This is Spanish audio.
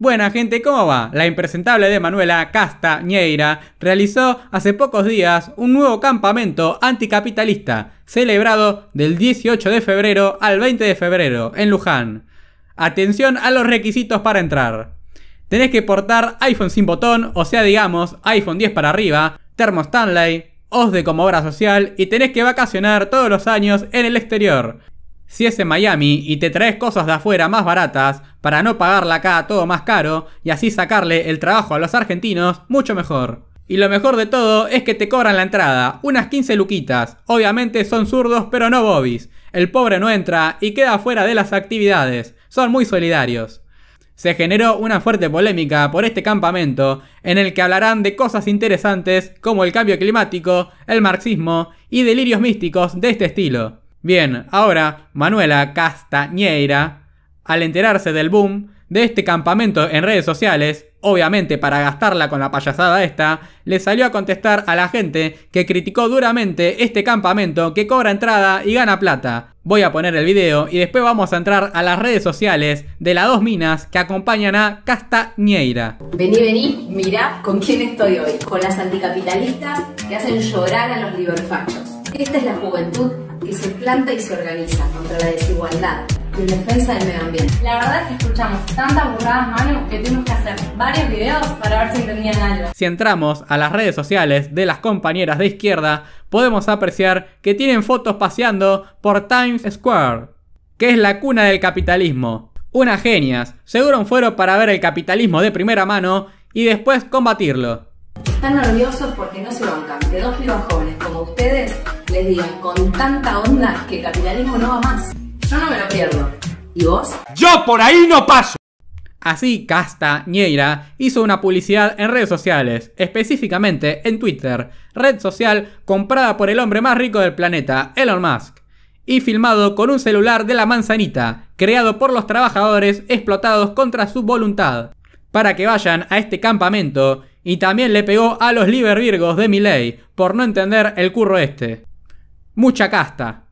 Buena gente, ¿cómo va? La impresentable de Manuela Castañeira realizó hace pocos días un nuevo campamento anticapitalista, celebrado del 18 de febrero al 20 de febrero en Luján. Atención a los requisitos para entrar. Tenés que portar iPhone sin botón, o sea, digamos, iPhone 10 para arriba, termo Stanley, OS de como obra social y tenés que vacacionar todos los años en el exterior. Si es en Miami y te traes cosas de afuera más baratas, para no pagarla acá todo más caro y así sacarle el trabajo a los argentinos mucho mejor. Y lo mejor de todo es que te cobran la entrada, unas 15 luquitas. Obviamente son zurdos pero no bobis. El pobre no entra y queda fuera de las actividades. Son muy solidarios. Se generó una fuerte polémica por este campamento en el que hablarán de cosas interesantes como el cambio climático, el marxismo y delirios místicos de este estilo. Bien, ahora Manuela Castañeira al enterarse del boom de este campamento en redes sociales, obviamente para gastarla con la payasada esta, le salió a contestar a la gente que criticó duramente este campamento que cobra entrada y gana plata. Voy a poner el video y después vamos a entrar a las redes sociales de las dos minas que acompañan a Castañeira. Vení, vení, mirá con quién estoy hoy. Con las anticapitalistas que hacen llorar a los liberfachos. Esta es la juventud que se planta y se organiza contra la desigualdad, en defensa del medio ambiente. La verdad es que escuchamos tantas burradas, Manu, que tuvimos que hacer varios videos para ver si entendían algo. Si entramos a las redes sociales de las compañeras de izquierda, podemos apreciar que tienen fotos paseando por Times Square, que es la cuna del capitalismo. Unas genias, seguro un fuero para ver el capitalismo de primera mano y después combatirlo. Están nerviosos porque no se bancan que dos pibas jóvenes como ustedes les digan con tanta onda que el capitalismo no va más. Yo no me lo pierdo. ¿Y vos? Yo por ahí no paso. Así, Casta, Nieira hizo una publicidad en redes sociales, específicamente en Twitter, red social comprada por el hombre más rico del planeta, Elon Musk, y filmado con un celular de la manzanita, creado por los trabajadores explotados contra su voluntad, para que vayan a este campamento, y también le pegó a los libervirgos de Miley por no entender el curro este. Mucha casta.